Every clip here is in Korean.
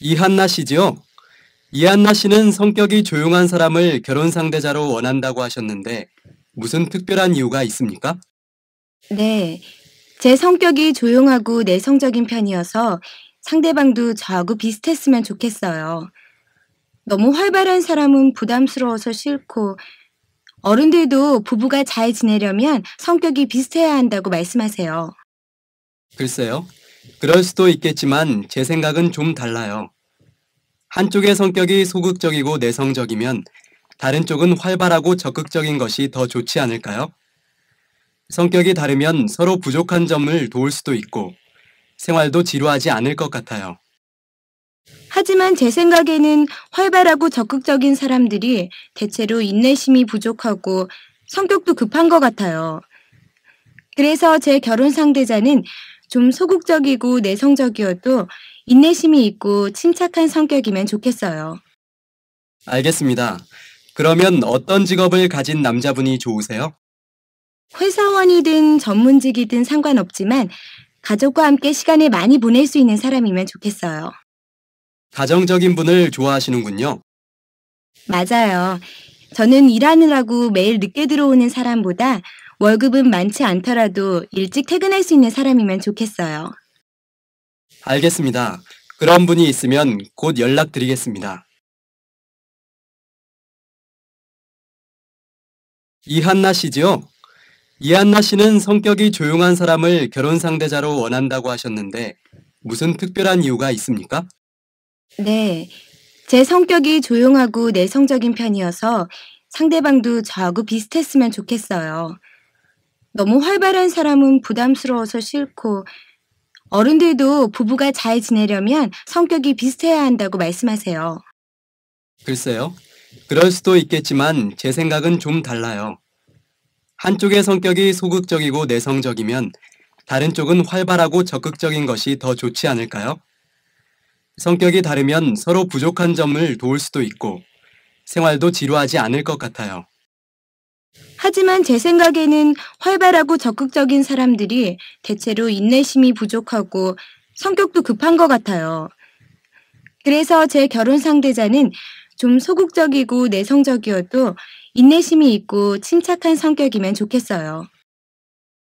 이한나 씨죠 이한나 씨는 성격이 조용한 사람을 결혼 상대자로 원한다고 하셨는데 무슨 특별한 이유가 있습니까? 네. 제 성격이 조용하고 내성적인 편이어서 상대방도 저하고 비슷했으면 좋겠어요. 너무 활발한 사람은 부담스러워서 싫고 어른들도 부부가 잘 지내려면 성격이 비슷해야 한다고 말씀하세요. 글쎄요. 그럴 수도 있겠지만 제 생각은 좀 달라요. 한쪽의 성격이 소극적이고 내성적이면 다른 쪽은 활발하고 적극적인 것이 더 좋지 않을까요? 성격이 다르면 서로 부족한 점을 도울 수도 있고 생활도 지루하지 않을 것 같아요. 하지만 제 생각에는 활발하고 적극적인 사람들이 대체로 인내심이 부족하고 성격도 급한 것 같아요. 그래서 제 결혼 상대자는 좀 소극적이고 내성적이어도 인내심이 있고 침착한 성격이면 좋겠어요. 알겠습니다. 그러면 어떤 직업을 가진 남자분이 좋으세요? 회사원이든 전문직이든 상관없지만 가족과 함께 시간을 많이 보낼 수 있는 사람이면 좋겠어요. 가정적인 분을 좋아하시는군요. 맞아요. 저는 일하느라고 매일 늦게 들어오는 사람보다 월급은 많지 않더라도 일찍 퇴근할 수 있는 사람이면 좋겠어요. 알겠습니다. 그런 분이 있으면 곧 연락드리겠습니다. 이한나 씨죠 이한나 씨는 성격이 조용한 사람을 결혼 상대자로 원한다고 하셨는데 무슨 특별한 이유가 있습니까? 네. 제 성격이 조용하고 내성적인 편이어서 상대방도 저하고 비슷했으면 좋겠어요. 너무 활발한 사람은 부담스러워서 싫고 어른들도 부부가 잘 지내려면 성격이 비슷해야 한다고 말씀하세요. 글쎄요. 그럴 수도 있겠지만 제 생각은 좀 달라요. 한쪽의 성격이 소극적이고 내성적이면 다른 쪽은 활발하고 적극적인 것이 더 좋지 않을까요? 성격이 다르면 서로 부족한 점을 도울 수도 있고 생활도 지루하지 않을 것 같아요. 하지만 제 생각에는 활발하고 적극적인 사람들이 대체로 인내심이 부족하고 성격도 급한 것 같아요. 그래서 제 결혼 상대자는 좀 소극적이고 내성적이어도 인내심이 있고 침착한 성격이면 좋겠어요.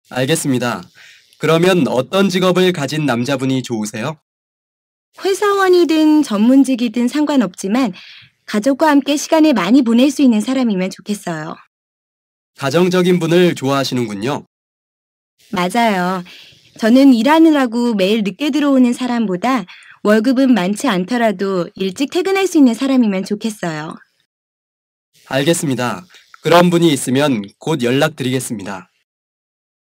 알겠습니다. 그러면 어떤 직업을 가진 남자분이 좋으세요? 회사원이든 전문직이든 상관없지만 가족과 함께 시간을 많이 보낼 수 있는 사람이면 좋겠어요. 가정적인 분을 좋아하시는군요. 맞아요. 저는 일하느라고 매일 늦게 들어오는 사람보다 월급은 많지 않더라도 일찍 퇴근할 수 있는 사람이면 좋겠어요. 알겠습니다. 그런 분이 있으면 곧 연락드리겠습니다.